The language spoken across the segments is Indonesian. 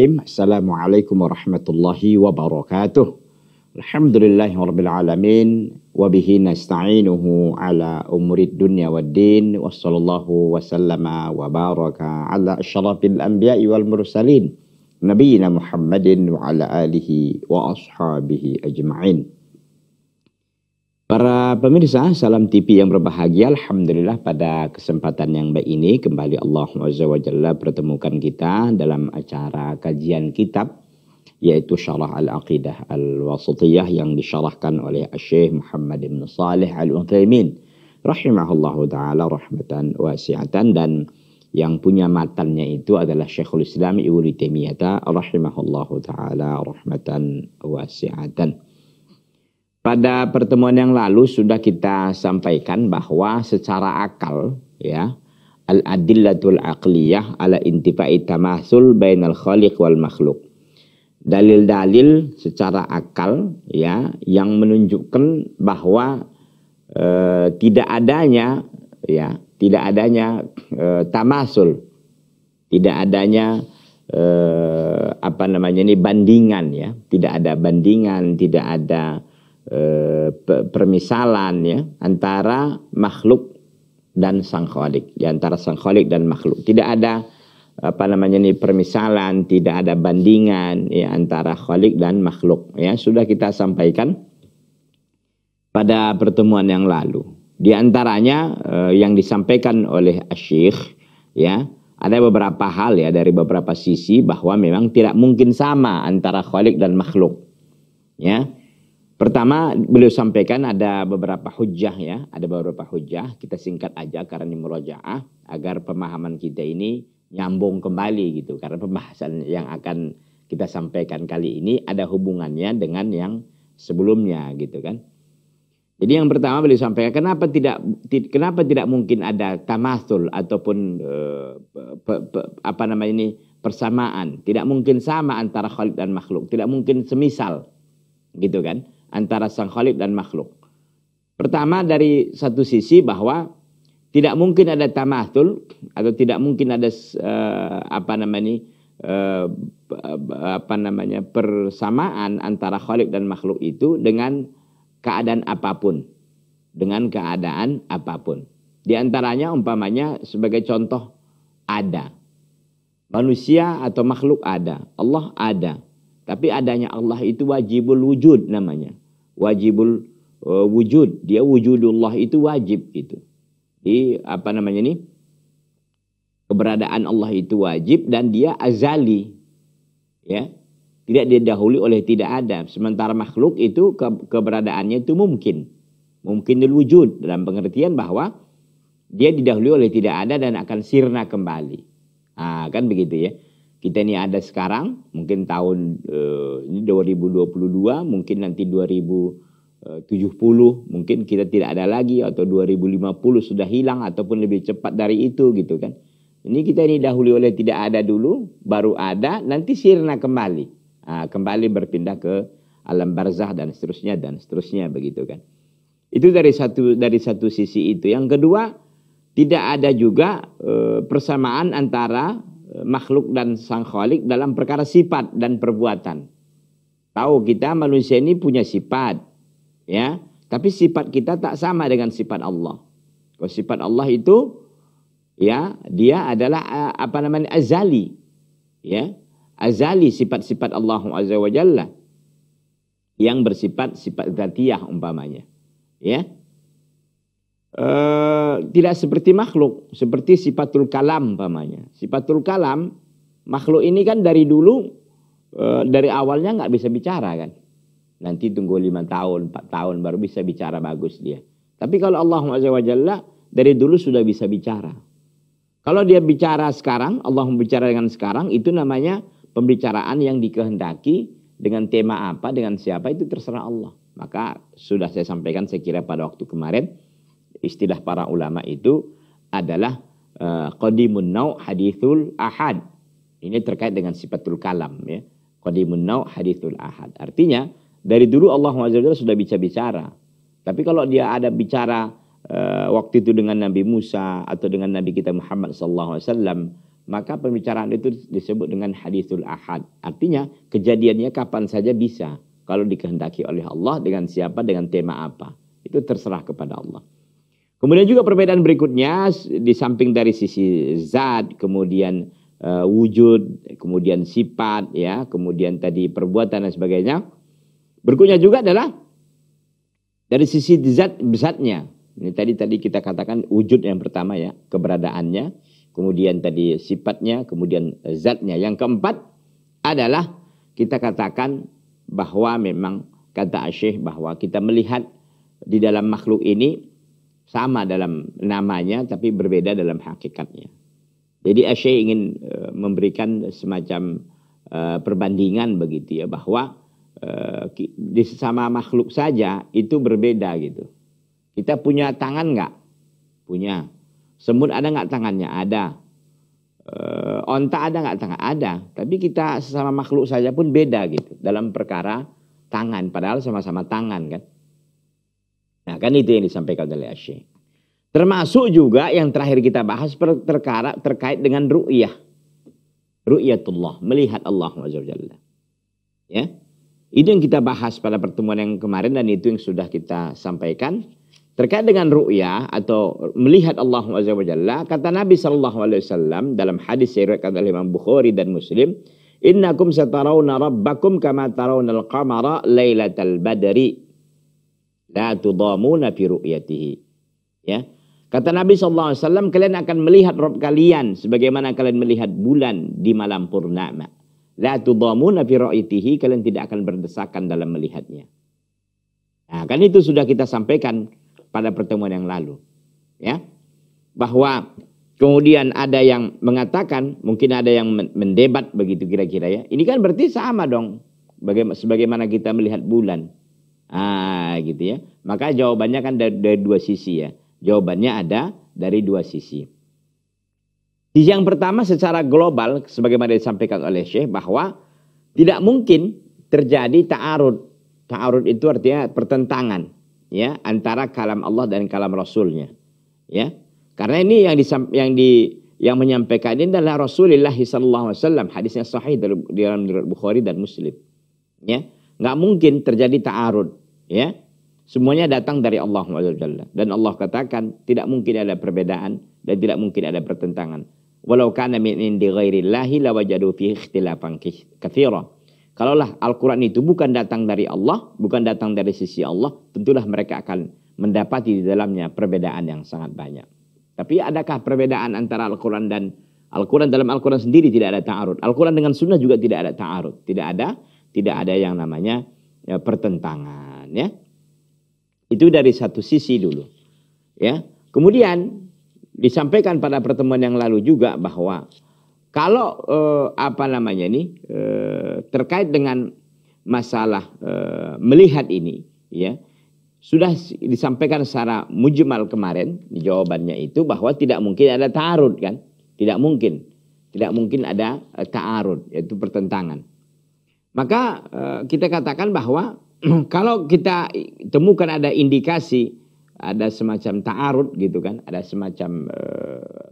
Ibrahim. Assalamualaikum warahmatullahi wabarakatuh. Alhamdulillahi rabbil alamin wa nasta'inuhu ala umuri dunya waddin wa sallallahu wa sallama wa baraka ala asyrafil anbiya'i wal mursalin nabiyyina Muhammadin wa ala alihi wa ashabihi ajma'in. Para pemirsa Salam TV yang berbahagia, Alhamdulillah pada kesempatan yang baik ini kembali Allah Azza wa Jalla pertemukan kita dalam acara kajian kitab yaitu Syarah Al-Aqidah Al-Wasitiyah yang disyarahkan oleh Syekh Muhammad bin Saleh Al-Utsaimin rahimahullahu taala rahmatan wasi'atan dan yang punya matannya itu adalah Syekhul Islam Ibnu Taimiyah rahimahullahu taala rahmatan wasi'atan. Pada pertemuan yang lalu sudah kita sampaikan bahwa secara akal ya al-adillatul aqliyah ala intifa'i tamasul bainal khaliq wal makhluk. Dalil-dalil secara akal ya yang menunjukkan bahwa e, tidak adanya ya, tidak adanya e, tamasul. Tidak adanya e, apa namanya ini bandingan ya, tidak ada bandingan, tidak ada eh, permisalan ya antara makhluk dan sang khalik, di antara sang khalik dan makhluk. Tidak ada apa namanya ini permisalan, tidak ada bandingan ya antara khalik dan makhluk ya. Sudah kita sampaikan pada pertemuan yang lalu. Di antaranya eh, yang disampaikan oleh Asyikh ya, ada beberapa hal ya dari beberapa sisi bahwa memang tidak mungkin sama antara khalik dan makhluk. Ya. Pertama, beliau sampaikan ada beberapa hujah ya, ada beberapa hujah. Kita singkat aja karena ini murojaah agar pemahaman kita ini nyambung kembali gitu. Karena pembahasan yang akan kita sampaikan kali ini ada hubungannya dengan yang sebelumnya gitu kan. Jadi yang pertama beliau sampaikan kenapa tidak kenapa tidak mungkin ada tamasul ataupun eh, apa namanya ini persamaan. Tidak mungkin sama antara khalik dan makhluk, tidak mungkin semisal gitu kan antara sang khalik dan makhluk. Pertama dari satu sisi bahwa tidak mungkin ada tamatul atau tidak mungkin ada uh, apa namanya uh, apa namanya persamaan antara khalik dan makhluk itu dengan keadaan apapun dengan keadaan apapun di antaranya umpamanya sebagai contoh ada manusia atau makhluk ada Allah ada tapi adanya Allah itu wajibul wujud namanya wajibul e, wujud. Dia wujudullah itu wajib gitu. Di apa namanya ini? Keberadaan Allah itu wajib dan dia azali. Ya. Tidak didahului oleh tidak ada. Sementara makhluk itu ke keberadaannya itu mungkin. mungkin wujud dalam pengertian bahwa dia didahului oleh tidak ada dan akan sirna kembali. Ah, kan begitu ya kita ini ada sekarang, mungkin tahun eh, 2022, mungkin nanti 2070, eh, mungkin kita tidak ada lagi atau 2050 sudah hilang ataupun lebih cepat dari itu gitu kan. Ini kita ini dahului oleh tidak ada dulu, baru ada, nanti sirna kembali. kembali berpindah ke alam barzah dan seterusnya dan seterusnya begitu kan. Itu dari satu dari satu sisi itu. Yang kedua, tidak ada juga e, persamaan antara makhluk dan sang khalik dalam perkara sifat dan perbuatan. Tahu kita manusia ini punya sifat, ya. Tapi sifat kita tak sama dengan sifat Allah. Kalau sifat Allah itu, ya, dia adalah apa namanya azali, ya, azali sifat-sifat Allah azza wa yang bersifat sifat zatiyah umpamanya, ya uh, tidak seperti makhluk, seperti sifatul kalam pamannya. Sifatul kalam makhluk ini kan dari dulu uh, dari awalnya nggak bisa bicara kan. Nanti tunggu lima tahun, empat tahun baru bisa bicara bagus dia. Tapi kalau Allah Jalla dari dulu sudah bisa bicara. Kalau dia bicara sekarang, Allah bicara dengan sekarang, itu namanya pembicaraan yang dikehendaki dengan tema apa, dengan siapa, itu terserah Allah. Maka sudah saya sampaikan saya kira pada waktu kemarin, istilah para ulama itu adalah uh, qadimun nau hadithul ahad. Ini terkait dengan sifatul kalam ya. Qadimun nau hadithul ahad. Artinya dari dulu Allah SWT sudah bisa bicara Tapi kalau dia ada bicara uh, waktu itu dengan Nabi Musa atau dengan Nabi kita Muhammad saw, maka pembicaraan itu disebut dengan hadithul ahad. Artinya kejadiannya kapan saja bisa kalau dikehendaki oleh Allah dengan siapa dengan tema apa. Itu terserah kepada Allah. Kemudian juga perbedaan berikutnya di samping dari sisi zat, kemudian uh, wujud, kemudian sifat ya, kemudian tadi perbuatan dan sebagainya. Berikutnya juga adalah dari sisi zat zatnya. Ini tadi tadi kita katakan wujud yang pertama ya, keberadaannya, kemudian tadi sifatnya, kemudian zatnya. Yang keempat adalah kita katakan bahwa memang kata Asyih bahwa kita melihat di dalam makhluk ini sama dalam namanya tapi berbeda dalam hakikatnya. Jadi Asyik ingin eh, memberikan semacam eh, perbandingan begitu ya bahwa eh, di sesama makhluk saja itu berbeda gitu. Kita punya tangan nggak? Punya. Semut ada nggak tangannya? Ada. Uh, onta ada nggak tangan? Ada. Tapi kita sesama makhluk saja pun beda gitu dalam perkara tangan. Padahal sama-sama tangan kan. Nah, kan itu yang disampaikan oleh Syekh. Termasuk juga yang terakhir kita bahas perkara terkait dengan ru'yah. Ru'yatullah, melihat Allah Jalla. Ya. Itu yang kita bahas pada pertemuan yang kemarin dan itu yang sudah kita sampaikan. Terkait dengan ru'yah atau melihat Allah Jalla, kata Nabi SAW dalam hadis yang diriwayatkan oleh Imam Bukhari dan Muslim, Innakum satarawna rabbakum kama tarawna al-qamara laylatal badri La tudamuna fi ru'yatihi. Ya. Kata Nabi sallallahu alaihi wasallam kalian akan melihat rob kalian sebagaimana kalian melihat bulan di malam purnama. La tudamuna fi ru'yatihi kalian tidak akan berdesakan dalam melihatnya. Nah, kan itu sudah kita sampaikan pada pertemuan yang lalu. Ya. Bahwa kemudian ada yang mengatakan, mungkin ada yang mendebat begitu kira-kira ya. Ini kan berarti sama dong sebagaimana kita melihat bulan. Ah, gitu ya. Maka jawabannya kan dari, dari dua sisi ya. Jawabannya ada dari dua sisi. Sisi yang pertama secara global sebagaimana disampaikan oleh Syekh bahwa tidak mungkin terjadi ta'arud. Ta'arud itu artinya pertentangan ya antara kalam Allah dan kalam Rasulnya. Ya. Karena ini yang disampa yang di yang menyampaikan ini adalah Rasulullah sallallahu alaihi wasallam, hadisnya sahih dalam Bukhari dan Muslim. Ya nggak mungkin terjadi ta'arud, ya. Semuanya datang dari Allah Dan Allah katakan tidak mungkin ada perbedaan dan tidak mungkin ada pertentangan. Walau kana min indi ghairillahi lawajadu fi ikhtilafan Kalaulah Al-Qur'an itu bukan datang dari Allah, bukan datang dari sisi Allah, tentulah mereka akan mendapati di dalamnya perbedaan yang sangat banyak. Tapi adakah perbedaan antara Al-Qur'an dan Al-Quran dalam Al-Quran sendiri tidak ada ta'arud. Al-Quran dengan sunnah juga tidak ada ta'arud. Tidak ada tidak ada yang namanya ya, pertentangan ya. Itu dari satu sisi dulu. Ya. Kemudian disampaikan pada pertemuan yang lalu juga bahwa kalau eh, apa namanya ini eh, terkait dengan masalah eh, melihat ini ya sudah disampaikan secara mujmal kemarin jawabannya itu bahwa tidak mungkin ada ta'arud kan tidak mungkin tidak mungkin ada eh, ta'arud yaitu pertentangan maka e, kita katakan bahwa kalau kita temukan ada indikasi ada semacam ta'arud gitu kan, ada semacam e,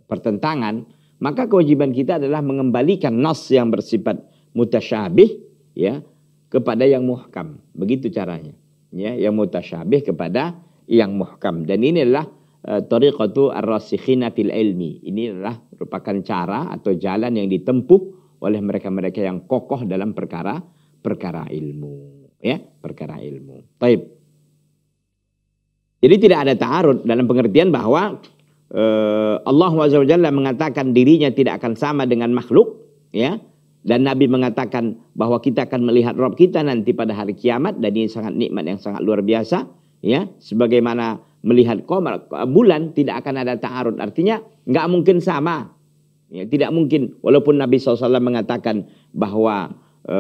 pertentangan, maka kewajiban kita adalah mengembalikan nas yang bersifat mutasyabih ya kepada yang muhkam. Begitu caranya. Ya, yang mutasyabih kepada yang muhkam. Dan inilah e, tariqatu ar-rasikhina fil ilmi. Ini adalah merupakan cara atau jalan yang ditempuh oleh mereka-mereka yang kokoh dalam perkara perkara ilmu ya perkara ilmu. Taib. Jadi tidak ada ta'arud dalam pengertian bahwa eh, Allah Jalla mengatakan dirinya tidak akan sama dengan makhluk ya dan Nabi mengatakan bahwa kita akan melihat Rob kita nanti pada hari kiamat dan ini sangat nikmat yang sangat luar biasa ya sebagaimana melihat komar bulan tidak akan ada ta'arud artinya nggak mungkin sama Ya, tidak mungkin, walaupun Nabi SAW mengatakan bahwa e,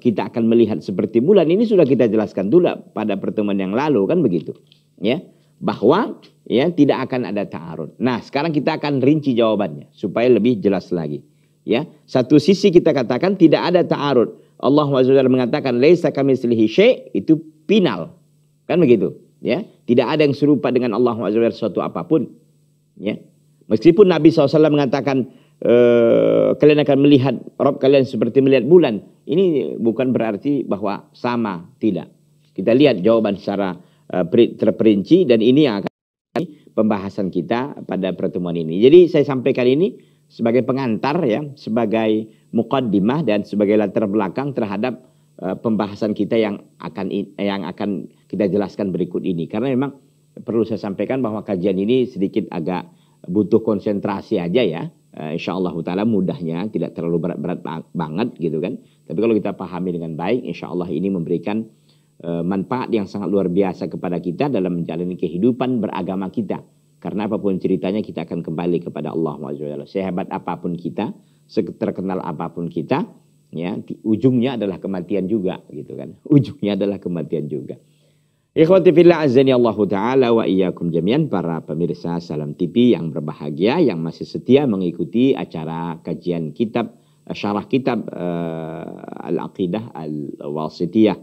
kita akan melihat seperti bulan ini sudah kita jelaskan dulu pada pertemuan yang lalu kan begitu, ya bahwa ya tidak akan ada taarud. Nah sekarang kita akan rinci jawabannya supaya lebih jelas lagi. Ya satu sisi kita katakan tidak ada taarud. Allah SWT mengatakan laisa kamitslihi syai' itu final. Kan begitu, ya. Tidak ada yang serupa dengan Allah SWT suatu apapun. Ya. Meskipun Nabi SAW mengatakan e, kalian akan melihat Rob kalian seperti melihat bulan. Ini bukan berarti bahwa sama, tidak. Kita lihat jawaban secara uh, terperinci dan ini yang akan pembahasan kita pada pertemuan ini. Jadi saya sampaikan ini sebagai pengantar ya, sebagai mukaddimah dan sebagai latar belakang terhadap uh, pembahasan kita yang akan yang akan kita jelaskan berikut ini. Karena memang perlu saya sampaikan bahwa kajian ini sedikit agak butuh konsentrasi aja ya. Uh, eh, insya Allah ta'ala mudahnya, tidak terlalu berat-berat banget gitu kan. Tapi kalau kita pahami dengan baik, insya Allah ini memberikan uh, manfaat yang sangat luar biasa kepada kita dalam menjalani kehidupan beragama kita. Karena apapun ceritanya kita akan kembali kepada Allah SWT. Sehebat apapun kita, terkenal apapun kita, ya ujungnya adalah kematian juga gitu kan. Ujungnya adalah kematian juga. Ikhwati fillah azani Allahu taala wa iyyakum jami'an para pemirsa Salam TV yang berbahagia yang masih setia mengikuti acara kajian kitab eh, syarah kitab uh, Al-Aqidah Al-Wasitiyah.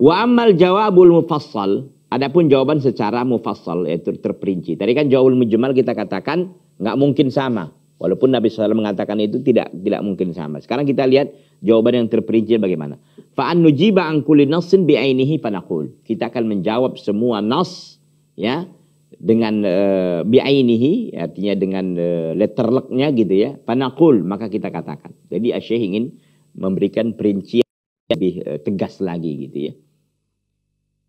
Wa ammal jawabul mufassal, adapun jawaban secara mufassal yaitu terperinci. Tadi kan jawabul mujmal kita katakan nggak mungkin sama. Walaupun Nabi SAW mengatakan itu tidak tidak mungkin sama. Sekarang kita lihat jawaban yang terperinci bagaimana. Fa'an nujiba angkuli nasin bi'ainihi panakul. Kita akan menjawab semua nas ya dengan uh, eh, bi'ainihi artinya dengan uh, letter gitu ya. panakul maka kita katakan. Jadi Syekh ingin memberikan perincian lebih uh, tegas lagi gitu ya.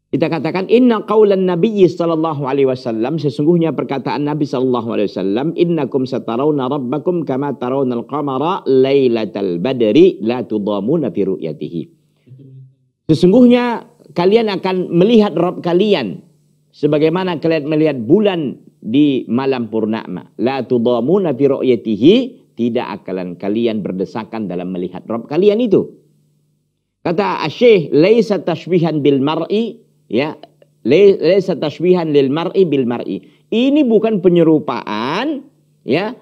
Kita katakan inna qaulan nabiyyi sallallahu alaihi wasallam sesungguhnya perkataan Nabi sallallahu alaihi wasallam innakum satarawna rabbakum kama tarawna al-qamara lailatal badri la tudamuna fi ru'yatihi. Sesungguhnya kalian akan melihat Rabb kalian sebagaimana kalian melihat bulan di malam purnama. La tudamuna fi ru'yatihi tidak akan kalian berdesakan dalam melihat Rabb kalian itu. Kata Asyih, laisa tashbihan bil mar'i Ya, laisa tashbihan lil mar'i bil mar'i. Ini bukan penyerupaan ya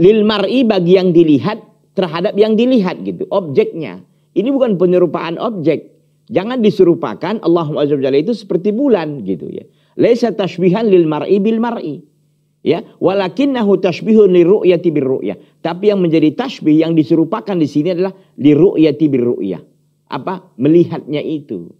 lil mar'i bagi yang dilihat terhadap yang dilihat gitu, objeknya. Ini bukan penyerupaan objek. Jangan diserupakan Allah Azza itu seperti bulan gitu ya. Laisa tashbihan lil mar'i bil mar'i. Ya, walakinnahu tashbihun liru'yati birru'yah. Tapi yang menjadi tasbih yang diserupakan di sini adalah liru'yati birru'yah. Apa? Melihatnya itu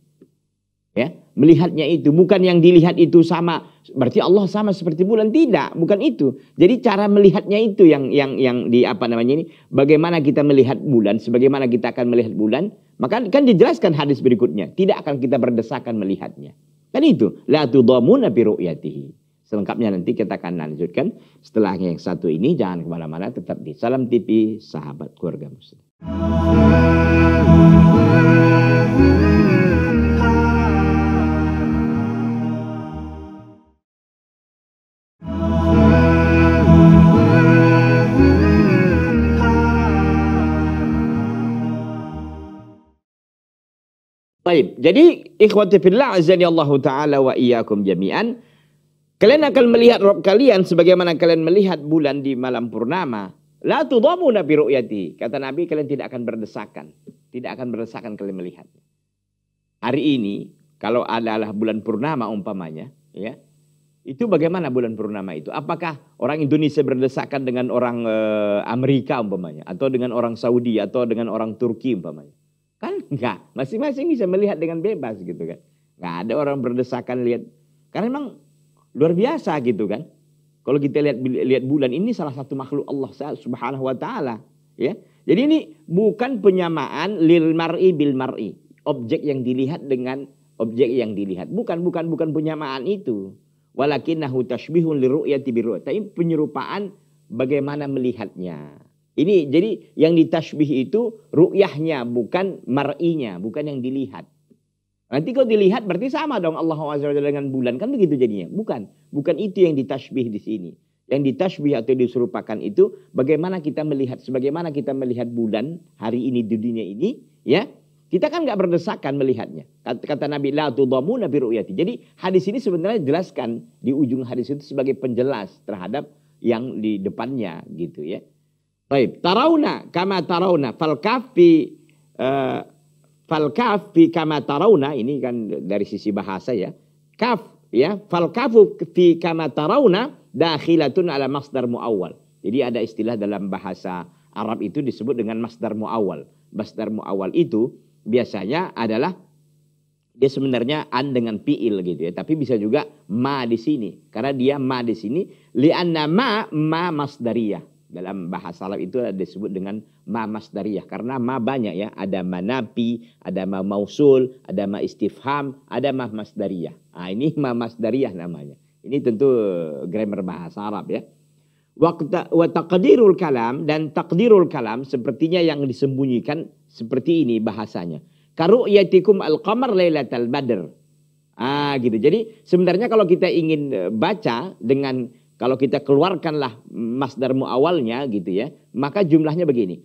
ya melihatnya itu bukan yang dilihat itu sama berarti Allah sama seperti bulan tidak bukan itu jadi cara melihatnya itu yang yang yang di apa namanya ini bagaimana kita melihat bulan sebagaimana kita akan melihat bulan maka kan dijelaskan hadis berikutnya tidak akan kita berdesakan melihatnya kan itu la tudamuna bi ru'yatihi selengkapnya nanti kita akan lanjutkan setelah yang satu ini jangan kemana-mana tetap di Salam tipi sahabat keluarga muslim Baik, jadi ikhwati fillah azani Allah taala wa iyyakum jami'an. Kalian akan melihat Rob kalian sebagaimana kalian melihat bulan di malam purnama. La tudhamu nabi ru'yati. Kata Nabi kalian tidak akan berdesakan. Tidak akan berdesakan kalian melihat. Hari ini kalau adalah bulan purnama umpamanya, ya. Itu bagaimana bulan purnama itu? Apakah orang Indonesia berdesakan dengan orang eh, Amerika umpamanya atau dengan orang Saudi atau dengan orang Turki umpamanya? Kan enggak. Masing-masing bisa melihat dengan bebas gitu kan. Enggak ada orang berdesakan lihat. Karena memang luar biasa gitu kan. Kalau kita lihat lihat bulan ini salah satu makhluk Allah Subhanahu wa taala, ya. Jadi ini bukan penyamaan lil mar'i bil mar'i, objek yang dilihat dengan objek yang dilihat. Bukan bukan bukan penyamaan itu. Walakinnahu tashbihun liru'yati biru'yati. Tapi penyerupaan bagaimana melihatnya. Ini jadi yang ditashbih itu ru'yahnya bukan mar'inya, bukan yang dilihat. Nanti kalau dilihat berarti sama dong Allah SWT dengan bulan. Kan begitu jadinya. Bukan. Bukan itu yang ditashbih di sini. Yang ditashbih atau diserupakan itu bagaimana kita melihat. Sebagaimana kita melihat bulan hari ini di dunia ini. ya Kita kan nggak berdesakan melihatnya. Kata, kata Nabi La tudhamu Nabi ru'yati. Jadi hadis ini sebenarnya jelaskan di ujung hadis itu sebagai penjelas terhadap yang di depannya gitu ya. Baik, tarawna kama tarawna fal kafi uh, eh, fal kafi kama tarawna ini kan dari sisi bahasa ya. Kaf ya, fal kafu fi kama tarawna dakhilatun ala masdar muawwal. Jadi ada istilah dalam bahasa Arab itu disebut dengan masdar muawwal. Masdar muawwal itu biasanya adalah dia sebenarnya an dengan fiil gitu ya, tapi bisa juga ma di sini karena dia ma di sini li'anna ma ma masdariyah dalam bahasa Arab itu disebut dengan ma masdariyah karena ma banyak ya ada ma napi ada ma mausul ada ma istifham ada ma masdariyah nah, ini ma masdariyah namanya ini tentu grammar bahasa Arab ya Waktu taqdirul kalam dan takdirul kalam sepertinya yang disembunyikan seperti ini bahasanya karu karu'yatikum al-qamar lailatal badr ah gitu jadi sebenarnya kalau kita ingin eh, baca dengan kalau kita keluarkanlah masdarmu awalnya gitu ya, maka jumlahnya begini.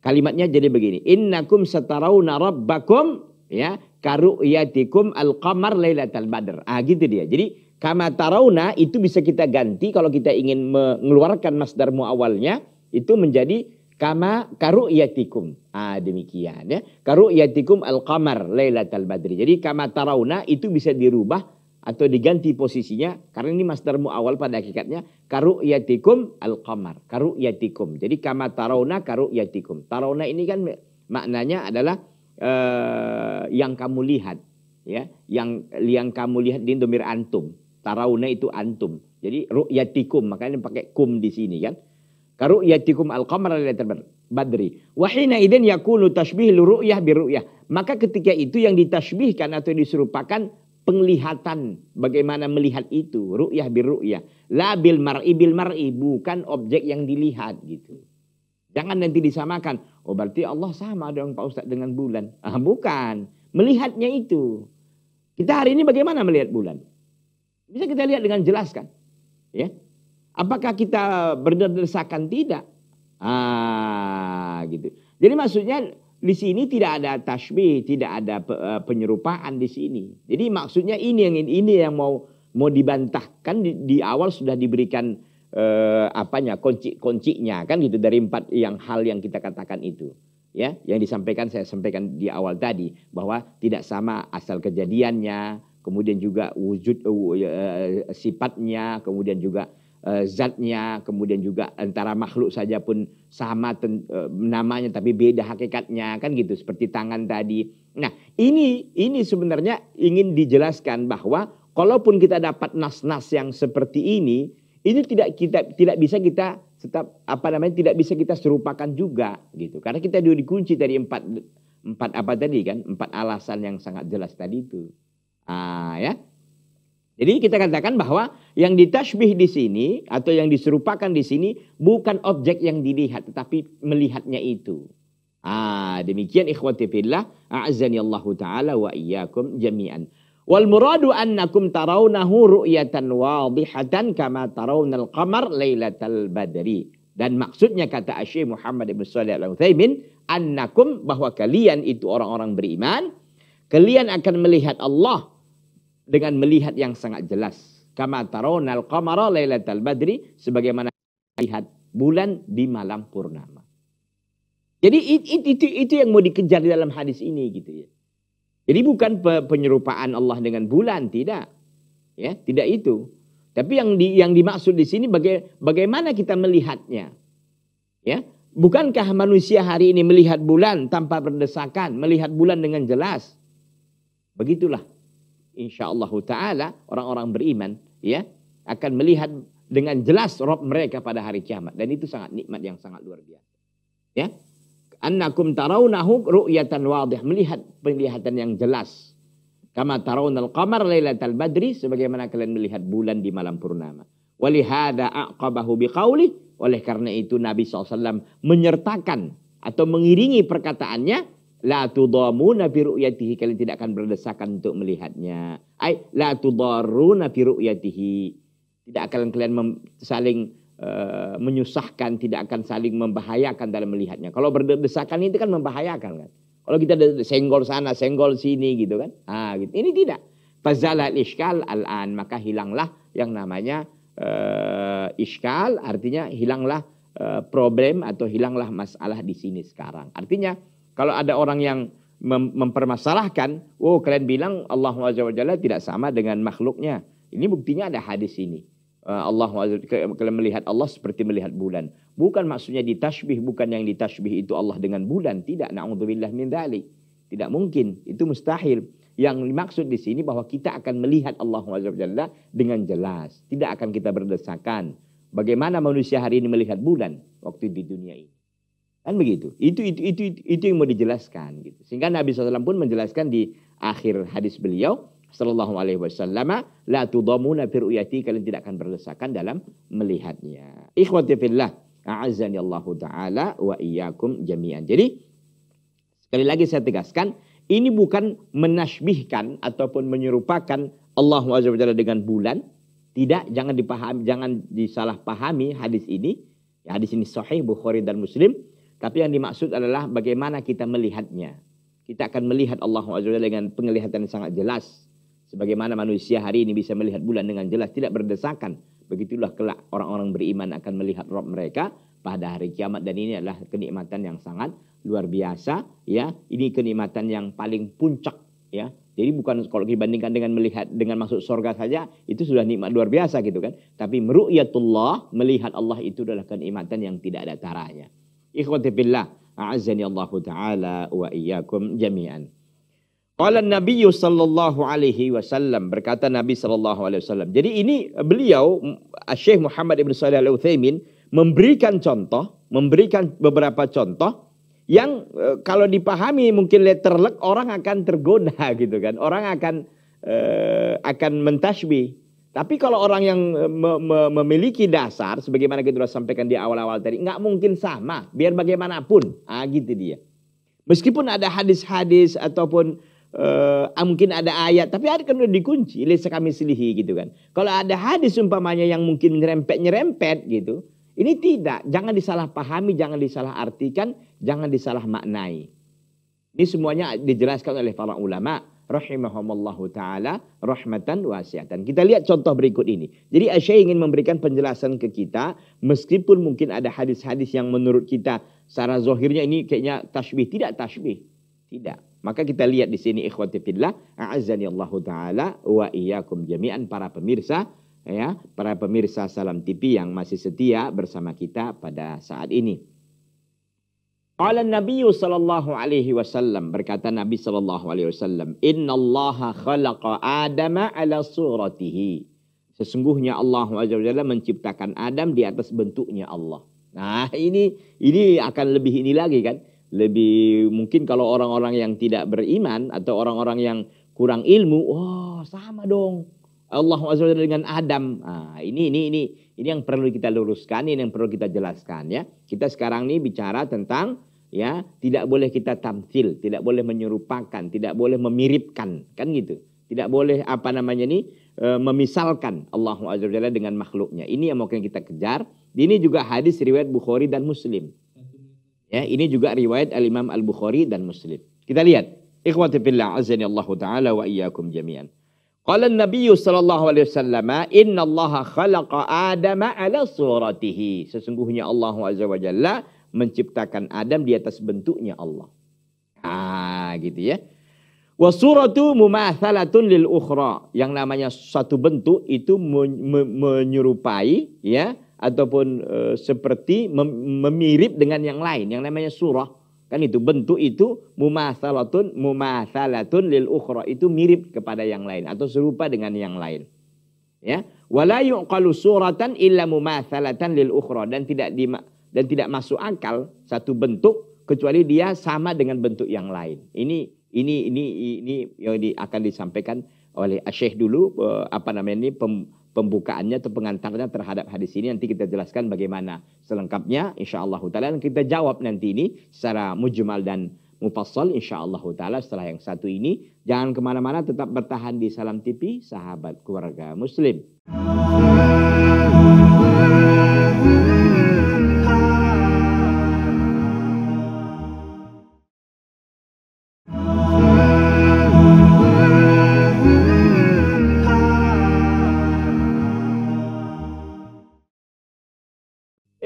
Kalimatnya jadi begini. Innakum satarawna rabbakum ya karu'yatikum al-qamar lailatal badr. Ah gitu dia. Jadi kama tarawna itu bisa kita ganti kalau kita ingin mengeluarkan masdarmu awalnya itu menjadi kama karu'yatikum. Ah demikian ya. Karu'yatikum al-qamar lailatal badri. Jadi kama tarawna itu bisa dirubah atau diganti posisinya karena ini mastermu awal pada hakikatnya yatikum al kamar karu yatikum jadi kama karu yatikum tarona ini kan maknanya adalah uh, yang kamu lihat ya yang yang kamu lihat di domir antum tarona itu antum jadi ru'yatikum makanya pakai kum di sini kan karu yatikum al-qamar kamar badri wahina idin yakunu tashbih luru'yah biru'yah maka ketika itu yang ditashbihkan atau diserupakan penglihatan bagaimana melihat itu ru'yah bir ru'yah la bil mar'i bil mar'i bukan objek yang dilihat gitu jangan nanti disamakan oh berarti Allah sama dong Pak Ustadz dengan bulan ah bukan melihatnya itu kita hari ini bagaimana melihat bulan bisa kita lihat dengan jelas kan ya apakah kita berdesakan tidak ah gitu jadi maksudnya di sini tidak ada tasbih, tidak ada eh, penyerupaan di sini. Jadi maksudnya ini yang ini yang mau mau dibantahkan di, di awal sudah diberikan eh, apanya kunci-kuncinya kan gitu dari empat yang hal yang kita katakan itu. Ya, yang disampaikan saya sampaikan di awal tadi bahwa tidak sama asal kejadiannya, kemudian juga wujud uh, uh, sifatnya, kemudian juga Eh, zatnya, kemudian juga antara makhluk saja pun sama ten, e, namanya tapi beda hakikatnya kan gitu seperti tangan tadi. Nah, ini ini sebenarnya ingin dijelaskan bahwa kalaupun kita dapat nas-nas yang seperti ini, ini tidak kita tidak bisa kita tetap apa namanya tidak bisa kita serupakan juga gitu. Karena kita dikunci dari empat empat apa tadi kan? Empat alasan yang sangat jelas tadi itu. Ah ya. Jadi kita katakan bahwa yang ditashbih di sini atau yang diserupakan di sini bukan objek yang dilihat tetapi melihatnya itu. Ah, demikian ikhwati fillah, a'azani Allah taala wa iyyakum jami'an. Wal muradu annakum tarawnahu ru'yatan wadihatan kama tarawnal qamar lailatal badri. Dan maksudnya kata Syekh Muhammad bin Shalih Al-Utsaimin, annakum bahwa kalian itu orang-orang beriman, kalian akan melihat Allah dengan melihat yang sangat jelas. Kama taronal qamara lailatal badri sebagaimana melihat bulan di malam purnama. Jadi itu, itu itu yang mau dikejar di dalam hadis ini gitu ya. Jadi bukan penyerupaan Allah dengan bulan, tidak. Ya, tidak itu. Tapi yang di, yang dimaksud di sini baga, bagaimana kita melihatnya? Ya, bukankah manusia hari ini melihat bulan tanpa berdesakan, melihat bulan dengan jelas? Begitulah insyaallah taala orang-orang beriman ya akan melihat dengan jelas Rob mereka pada hari kiamat dan itu sangat nikmat yang sangat luar biasa ya annakum tarawnahu ru'yatan wadih melihat penglihatan yang jelas kama tarawnal qamar lailatal badri sebagaimana kalian melihat bulan di malam purnama walihada aqabahu biqauli oleh karena itu Nabi SAW menyertakan atau mengiringi perkataannya la tudamuna bi ru'yatihi kalian tidak akan berdesakan untuk melihatnya ai la tudaruna bi ru'yatihi tidak akan kalian saling uh, menyusahkan tidak akan saling membahayakan dalam melihatnya kalau berdesakan itu kan membahayakan kan kalau kita senggol sana senggol sini gitu kan ah gitu ini tidak fazala iskal al-an maka hilanglah yang namanya uh, iskal artinya hilanglah uh, problem atau hilanglah masalah di sini sekarang artinya kalau ada orang yang mem mempermasalahkan, oh kalian bilang Allah SWT tidak sama dengan makhluknya. Ini buktinya ada hadis ini. Eh, Allah kalian melihat Allah seperti melihat bulan. Bukan maksudnya ditashbih, bukan yang ditashbih itu Allah dengan bulan. Tidak, na'udzubillah min dhalik. Tidak mungkin, itu mustahil. Yang dimaksud di sini bahwa kita akan melihat Allah SWT dengan jelas. Tidak akan kita berdesakan. Bagaimana manusia hari ini melihat bulan waktu di dunia ini. Kan begitu. Itu itu itu itu, itu yang mau dijelaskan gitu. Sehingga Nabi SAW pun menjelaskan di akhir hadis beliau sallallahu alaihi wasallam la tudamuna fi ru'yati kalian tidak akan berdesakan dalam melihatnya. Ikhwati fillah, A'azani Allah taala wa iyyakum jami'an. Jadi sekali lagi saya tegaskan ini bukan menasbihkan ataupun menyerupakan Allah Azza dengan bulan. Tidak, jangan dipahami, jangan disalahpahami hadis ini. Ya, hadis ini sahih Bukhari dan Muslim tapi yang dimaksud adalah bagaimana kita melihatnya. Kita akan melihat Allah SWT dengan penglihatan yang sangat jelas. Sebagaimana manusia hari ini bisa melihat bulan dengan jelas, tidak berdesakan. Begitulah kelak orang-orang beriman akan melihat roh mereka pada hari kiamat dan ini adalah kenikmatan yang sangat luar biasa ya ini kenikmatan yang paling puncak ya jadi bukan kalau dibandingkan dengan melihat dengan masuk surga saja itu sudah nikmat luar biasa gitu kan tapi meru'yatullah melihat Allah itu adalah kenikmatan yang tidak ada taranya Ikhwati billah, a'azzani Allah taala wa iyyakum jami'an. Qala Nabi sallallahu alaihi wasallam berkata Nabi sallallahu alaihi wasallam. Jadi ini beliau mm, Syekh Muhammad Ibn Shalih Al Utsaimin memberikan contoh, memberikan beberapa contoh yang e, kalau dipahami mungkin letterlek orang akan tergoda gitu kan. Orang akan e, akan mentasbih tapi kalau orang yang eh, me me memiliki dasar, sebagaimana kita sudah sampaikan di awal-awal tadi, nggak mungkin sama, biar bagaimanapun, ah gitu dia. Meskipun ada hadis-hadis ataupun uh, mungkin ada ayat, tapi ada kan udah dikunci, lisa kami silihi gitu kan. Kalau ada hadis umpamanya yang mungkin nyerempet-nyerempet gitu, ini tidak, jangan disalahpahami, jangan disalahartikan, jangan disalah maknai. Ini semuanya dijelaskan oleh para ulama rahimahumullahu taala rahmatan wasiatan. Kita lihat contoh berikut ini. Jadi Syekh ingin memberikan penjelasan ke kita meskipun mungkin ada hadis-hadis yang menurut kita secara zahirnya ini kayaknya tasbih, tidak tasbih. Tidak. Maka kita lihat di sini ikhwati fillah, a'azzani Allahu taala wa iyyakum jami'an para pemirsa ya, para pemirsa Salam TV yang masih setia bersama kita pada saat ini. Qala Nabi sallallahu alaihi wasallam berkata Nabi sallallahu alaihi wasallam, "Innallaha khalaqa Adama ala suratihi." Sesungguhnya Allah azza wajalla menciptakan Adam di atas bentuknya Allah. Nah, ini ini akan lebih ini lagi kan? Lebih mungkin kalau orang-orang yang tidak beriman atau orang-orang yang kurang ilmu, wah oh, sama dong. Allah SWT dengan Adam. Nah, ini ini ini ini yang perlu kita luruskan, ini yang perlu kita jelaskan ya. Kita sekarang ini bicara tentang ya tidak boleh kita tamsil, tidak boleh menyerupakan, tidak boleh memiripkan, kan gitu. Tidak boleh apa namanya ini e, memisalkan Allah SWT dengan makhluknya. Ini yang mungkin kita kejar. Ini juga hadis riwayat Bukhari dan Muslim. Ya, ini juga riwayat Al Imam Al Bukhari dan Muslim. Kita lihat. Ikhwati fillah azza Allah taala wa iyyakum jami'an. Qala Nabi sallallahu alaihi wasallam, Inna Allah khalaqa Adam ala suratihi." Sesungguhnya Allah azza wa jalla menciptakan Adam di atas bentuknya Allah. Ah, gitu ya. Wa suratu mumatsalatun lil ukhra. Yang namanya satu bentuk itu menyerupai ya ataupun uh, seperti mem memirip dengan yang lain yang namanya surah. Kan itu bentuk itu mumasalatun mumasalatun lil ukhra itu mirip kepada yang lain atau serupa dengan yang lain. Ya, wala yuqalu suratan illa mumasalatan lil ukhra dan tidak di, dan tidak masuk akal satu bentuk kecuali dia sama dengan bentuk yang lain. Ini ini ini ini yang di, akan disampaikan oleh Syekh dulu eh, apa namanya ini pem, pembukaannya atau pengantarnya terhadap hadis ini nanti kita jelaskan bagaimana selengkapnya insyaallah taala dan kita jawab nanti ini secara mujmal dan mufassal insyaallah taala setelah yang satu ini jangan kemana-mana tetap bertahan di Salam TV sahabat keluarga muslim.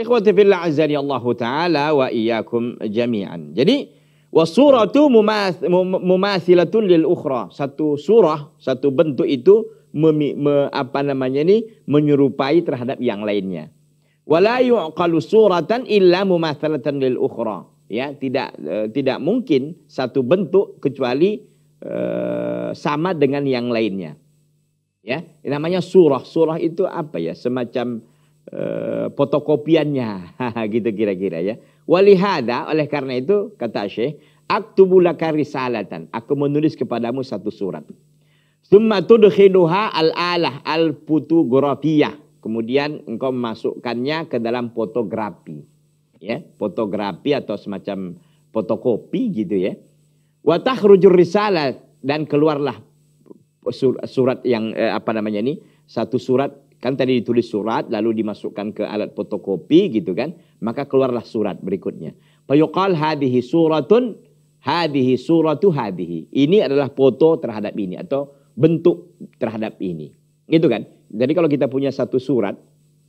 ikhwati fillah azani Allah taala wa iyyakum jami'an. Jadi wasuratu mumathilatun lil ukhra. Satu surah, satu bentuk itu mem, me, apa namanya ini menyerupai terhadap yang lainnya. Wala yuqalu suratan illa mumathalatan lil ukhra. Ya, tidak e, tidak mungkin satu bentuk kecuali e, sama dengan yang lainnya. Ya, namanya surah. Surah itu apa ya? Semacam Eh, fotokopiannya gitu kira-kira ya walihada oleh karena itu kata Syekh aktubulaka risalatan aku menulis kepadamu satu surat summa tudkhiluha al-alah al-fotografiyah kemudian engkau masukkannya ke dalam fotografi ya fotografi atau semacam fotokopi gitu ya wa takhrujur risalah dan keluarlah surat yang eh, apa namanya ini satu surat Kan tadi ditulis surat lalu dimasukkan ke alat fotokopi gitu kan. Maka keluarlah surat berikutnya. Fayuqal hadhihi suratun hadhihi suratu hadhihi. Ini adalah foto terhadap ini atau bentuk terhadap ini. Gitu kan. Jadi kalau kita punya satu surat,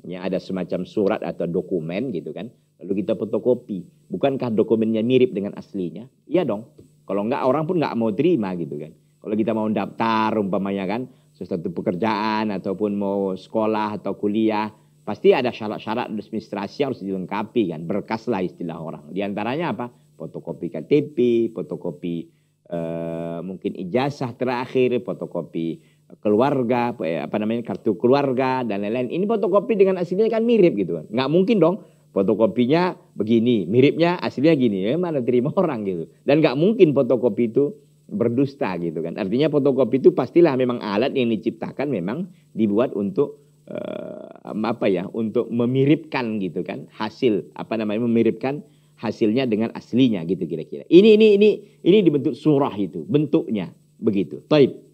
ya ada semacam surat atau dokumen gitu kan. Lalu kita fotokopi. Bukankah dokumennya mirip dengan aslinya? Iya dong. Kalau enggak orang pun enggak mau terima gitu kan. Kalau kita mau daftar umpamanya kan, sesuatu pekerjaan ataupun mau sekolah atau kuliah pasti ada syarat-syarat administrasi harus dilengkapi kan berkas lah istilah orang diantaranya apa fotokopi KTP fotokopi eh, mungkin ijazah terakhir fotokopi keluarga eh, apa namanya kartu keluarga dan lain-lain ini fotokopi dengan aslinya kan mirip gitu kan nggak mungkin dong fotokopinya begini miripnya aslinya gini ya mana terima orang gitu dan nggak mungkin fotokopi itu berdusta gitu kan. Artinya fotokopi itu pastilah memang alat yang diciptakan memang dibuat untuk uh, apa ya? Untuk memiripkan gitu kan hasil apa namanya memiripkan hasilnya dengan aslinya gitu kira-kira. Ini ini ini ini dibentuk surah itu bentuknya begitu. Taib.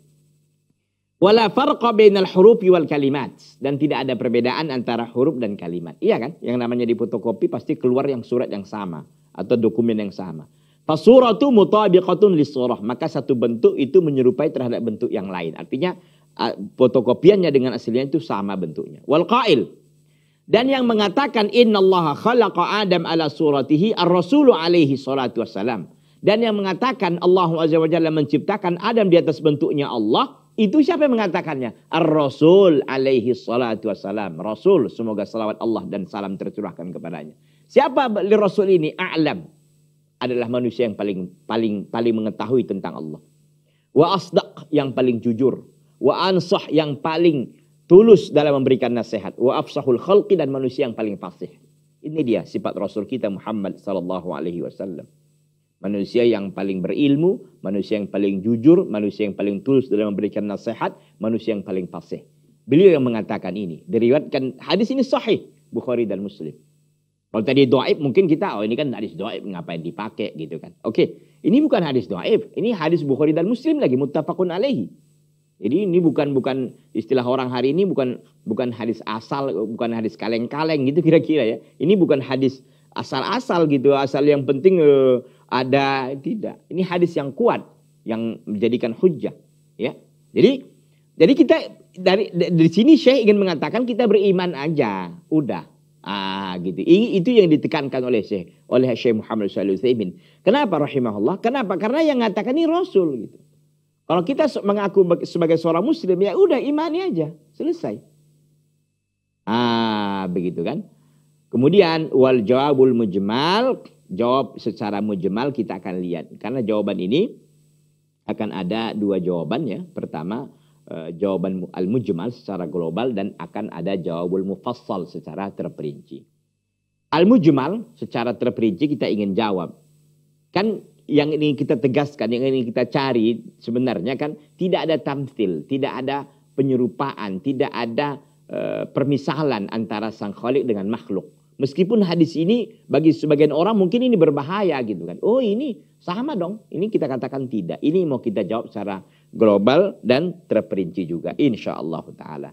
Wala farqa bainal hurufi wal kalimat dan tidak ada perbedaan antara huruf dan kalimat. Iya kan? Yang namanya di fotokopi pasti keluar yang surat yang sama atau dokumen yang sama. Fasuratu mutabiqatun surah Maka satu bentuk itu menyerupai terhadap bentuk yang lain. Artinya fotokopiannya dengan aslinya itu sama bentuknya. Wal qail. Dan yang mengatakan innallaha khalaqa Adam ala suratihi ar-rasulu alaihi salatu wassalam. Dan yang mengatakan Allah azza wa jalla menciptakan Adam di atas bentuknya Allah. Itu siapa yang mengatakannya? Ar-rasul alaihi salatu wassalam. Rasul semoga salawat Allah dan salam tercurahkan kepadanya. Siapa rasul ini? A'lam adalah manusia yang paling paling paling mengetahui tentang Allah. Wa asdaq yang paling jujur, wa ansah yang paling tulus dalam memberikan nasihat, wa afsahul khalqi dan manusia yang paling fasih. Ini dia sifat Rasul kita Muhammad sallallahu alaihi wasallam. Manusia yang paling berilmu, manusia yang paling jujur, manusia yang paling tulus dalam memberikan nasihat, manusia yang paling fasih. Beliau yang mengatakan ini. diriwatkan hadis ini sahih Bukhari dan Muslim. Kalau tadi doaib mungkin kita, oh ini kan hadis doaib ngapain dipakai gitu kan. Oke, ini bukan hadis doaib, ini hadis Bukhari dan Muslim lagi muttafaqun alaihi. Jadi ini bukan bukan istilah orang hari ini bukan bukan hadis asal, bukan hadis kaleng-kaleng gitu kira-kira ya. Ini bukan hadis asal-asal gitu, asal yang penting uh, ada tidak. Ini hadis yang kuat yang menjadikan hujah ya. Jadi jadi kita dari dari sini Syekh ingin mengatakan kita beriman aja, udah Ah gitu. Itu yang ditekankan oleh Syekh oleh Syekh Muhammad Alaihi Wasallam. Kenapa rahimahullah? Kenapa? Karena yang mengatakan ini rasul gitu. Kalau kita mengaku sebagai seorang muslim ya udah imani aja, selesai. Ah, begitu kan? Kemudian wal jawabul mujmal, jawab secara mujmal kita akan lihat karena jawaban ini akan ada dua jawaban ya. Pertama, Eh, jawaban al-mujmal secara global dan akan ada jawabul mufassal secara terperinci. Al-mujmal secara terperinci kita ingin jawab. Kan yang ini kita tegaskan, yang ini kita cari sebenarnya kan tidak ada tamtil, tidak ada penyerupaan, tidak ada e, permisalan antara sang khalik dengan makhluk. Meskipun hadis ini bagi sebagian orang mungkin ini berbahaya gitu kan. Oh ini sama dong. Ini kita katakan tidak. Ini mau kita jawab secara global dan terperinci juga insya Allah taala.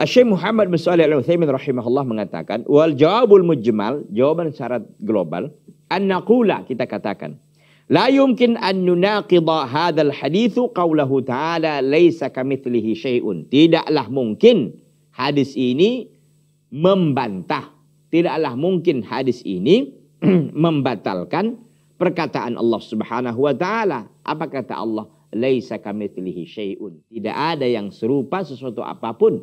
Syekh Muhammad bin Shalih Al Utsaimin rahimahullah mengatakan wal jawabul mujmal jawaban syarat global an naqula kita katakan la yumkin an nunaqidha hadzal hadits qawlahu ta'ala laisa kamitslihi syai'un tidaklah mungkin hadis ini membantah tidaklah mungkin hadis ini membatalkan perkataan Allah Subhanahu wa taala apa kata Allah laisa kamitslihi syai'un. Tidak ada yang serupa sesuatu apapun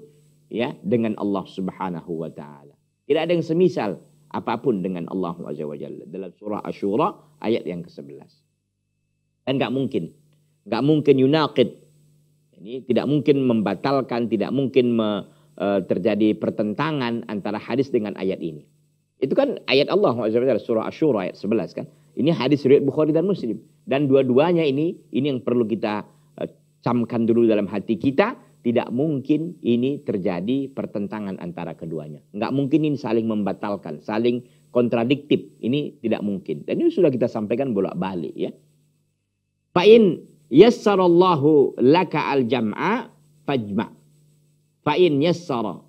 ya dengan Allah Subhanahu wa taala. Tidak ada yang semisal apapun dengan Allah Azza wa Jalla. Dalam surah Asyura ayat yang ke-11. Dan nggak mungkin. nggak mungkin yunaqid. Ini tidak mungkin membatalkan, tidak mungkin me, e, terjadi pertentangan antara hadis dengan ayat ini. Itu kan ayat Allah Azza wa Jalla surah Asyura ayat 11 kan. Ini hadis riwayat Bukhari dan Muslim. Dan dua-duanya ini ini yang perlu kita eh, camkan dulu dalam hati kita. Tidak mungkin ini terjadi pertentangan antara keduanya. Nggak mungkin ini saling membatalkan, saling kontradiktif. Ini tidak mungkin. Dan ini sudah kita sampaikan bolak-balik ya. Fa'in yassarallahu laka al-jam'a fajma. Fa'in yassara.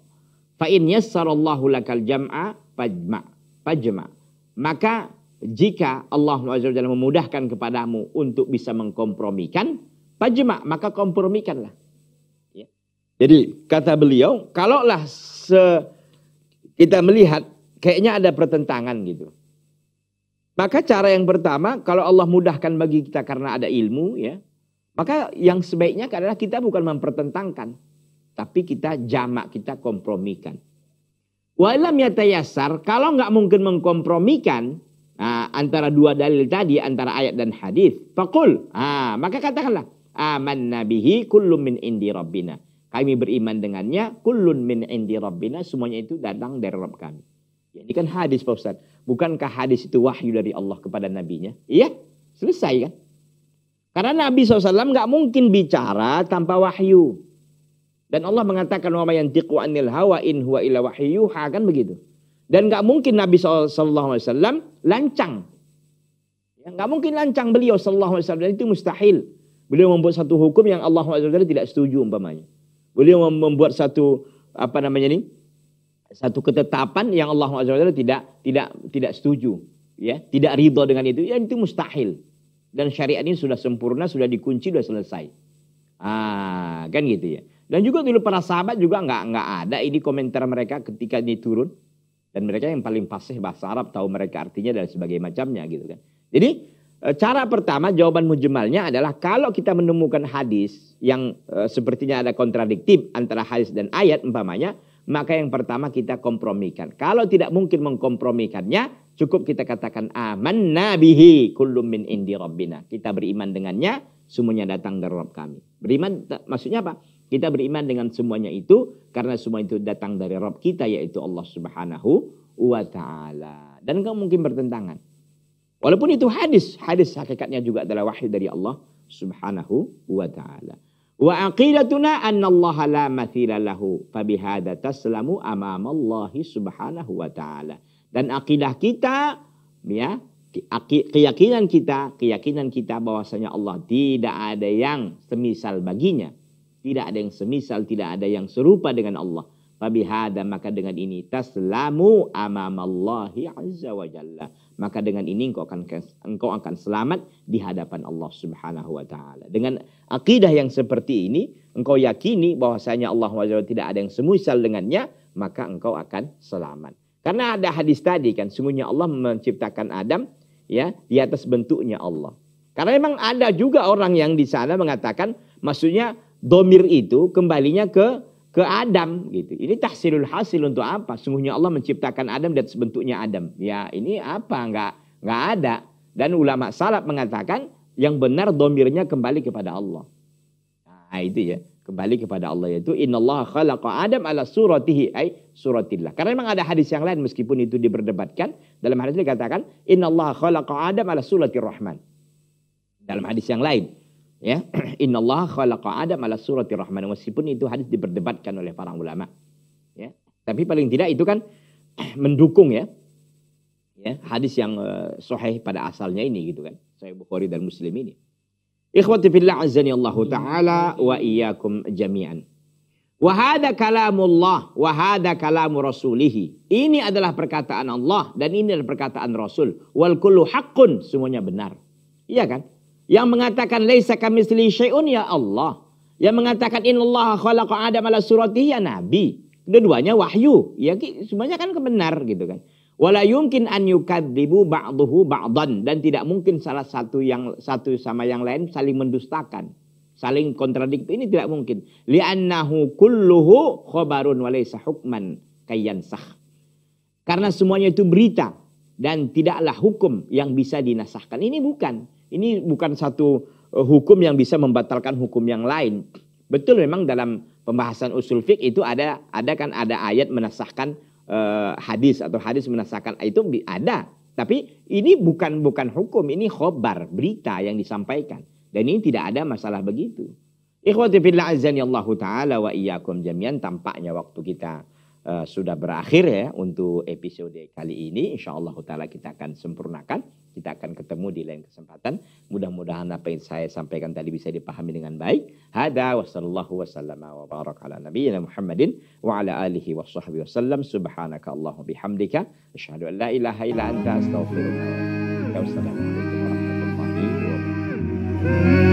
Fa'in yassarallahu laka al-jam'a fajma. Fajma. Maka jika Allah SWT memudahkan kepadamu untuk bisa mengkompromikan, pajma maka kompromikanlah. Ya. Jadi kata beliau, kalaulah se kita melihat kayaknya ada pertentangan gitu. Maka cara yang pertama, kalau Allah mudahkan bagi kita karena ada ilmu ya, maka yang sebaiknya adalah kita bukan mempertentangkan, tapi kita jamak, kita kompromikan. Wa yatayasar, kalau nggak mungkin mengkompromikan, Nah, antara dua dalil tadi antara ayat dan hadis. Fakul. Ah, maka katakanlah aman nabihi kullum min indi rabbina. Kami beriman dengannya kullun min indi rabbina semuanya itu datang dari Rabb kami. Ya, ini kan hadis Pak Ustaz. Bukankah hadis itu wahyu dari Allah kepada nabinya? Iya, selesai kan? Karena Nabi SAW nggak mungkin bicara tanpa wahyu. Dan Allah mengatakan wa mayantiqu anil hawa in huwa illa wahyu, kan begitu. Dan nggak mungkin Nabi SAW lancang. Ya, gak mungkin lancang beliau SAW itu mustahil. Beliau membuat satu hukum yang Allah SWT tidak setuju umpamanya. Beliau membuat satu apa namanya ini satu ketetapan yang Allah SWT tidak tidak tidak setuju ya tidak ridho dengan itu ya itu mustahil dan syariat ini sudah sempurna sudah dikunci sudah selesai ah kan gitu ya dan juga dulu para sahabat juga nggak nggak ada ini komentar mereka ketika diturun turun dan mereka yang paling fasih bahasa Arab tahu mereka artinya dan sebagainya macamnya gitu kan. Jadi e, cara pertama jawaban mujmalnya adalah kalau kita menemukan hadis yang e, sepertinya ada kontradiktif antara hadis dan ayat umpamanya, maka yang pertama kita kompromikan. Kalau tidak mungkin mengkompromikannya, cukup kita katakan aman nabihi kullum min indi rabbina. Kita beriman dengannya, semuanya datang dari Rabb kami. Beriman maksudnya apa? Kita beriman dengan semuanya itu karena semua itu datang dari Rob kita yaitu Allah Subhanahu wa taala. Dan kamu mungkin bertentangan. Walaupun itu hadis, hadis hakikatnya juga adalah wahyu dari Allah Subhanahu wa taala. Wa aqidatuna anna Allah la mathila lahu fa taslamu amam Allah Subhanahu wa taala. Dan akidah kita ya keyakinan kita, keyakinan kita bahwasanya Allah tidak ada yang semisal baginya. Tidak ada yang semisal, tidak ada yang serupa dengan Allah. Fabihada maka dengan ini taslamu amamallahi azza wa jalla. Maka dengan ini engkau akan engkau akan selamat di hadapan Allah Subhanahu wa taala. Dengan akidah yang seperti ini, engkau yakini bahwasanya Allah Subhanahu tidak ada yang semisal dengannya, maka engkau akan selamat. Karena ada hadis tadi kan, semuanya Allah menciptakan Adam ya di atas bentuknya Allah. Karena memang ada juga orang yang di sana mengatakan maksudnya domir itu kembalinya ke ke Adam gitu. Ini tahsilul hasil untuk apa? Sungguhnya Allah menciptakan Adam dan sebentuknya Adam. Ya ini apa? Enggak enggak ada. Dan ulama salaf mengatakan yang benar domirnya kembali kepada Allah. Nah itu ya kembali kepada Allah yaitu Allah khalaqa Adam ala suratihi ay suratillah. Karena memang ada hadis yang lain meskipun itu diperdebatkan dalam hadis dikatakan Allah khalaqa Adam ala surati Rahman. Dalam hadis yang lain Ya, innallaha khalaqa Adam ala surati Rahman meskipun itu hadis diperdebatkan oleh para ulama. Ya, tapi paling tidak itu kan mendukung ya. Ya, hadis yang uh, sahih pada asalnya ini gitu kan. Sahih Bukhari dan Muslim ini. Ikhwati fillah azani Allah taala wa iyyakum jami'an. hadha kalamullah, hadha kalam rasulihi. Ini adalah perkataan Allah dan ini adalah perkataan Rasul. Wal kullu haqqun, semuanya benar. Iya kan? Yang mengatakan laisa kamitsli syai'un ya Allah. Yang mengatakan innallaha khalaqa Adam ala surati ya Nabi. Keduanya wahyu. Ya semuanya kan kebenar gitu kan. Wala yumkin an yukadzibu ba'dahu ba'dan dan tidak mungkin salah satu yang satu sama yang lain saling mendustakan. Saling kontradiktif ini tidak mungkin. Li'annahu kulluhu khabarun wa laisa hukman kayansah. Karena semuanya itu berita dan tidaklah hukum yang bisa dinasahkan. Ini bukan. Ini bukan satu eh, hukum yang bisa membatalkan hukum yang lain. Betul memang dalam pembahasan usul fik itu ada ada kan ada ayat menasahkan eh, hadis atau hadis menasahkan itu ada. Tapi ini bukan bukan hukum, ini khobar, berita yang disampaikan. Dan ini tidak ada masalah begitu. Ikhwati fillah azani Allah taala wa iyyakum jami'an tampaknya waktu kita uh, sudah berakhir ya untuk episode kali ini insyaallah taala kita akan sempurnakan kita akan ketemu di lain kesempatan. Mudah-mudahan apa yang saya sampaikan tadi bisa dipahami dengan baik. Hada wa sallallahu wa sallama wa barak ala nabiyina Muhammadin wa ala alihi wa sahbihi wa sallam. Subhanaka Allahumma bihamdika. Asyhadu an la ilaha illa anta astaghfiruka wa atubu ilaik. Wassalamualaikum warahmatullahi wabarakatuh.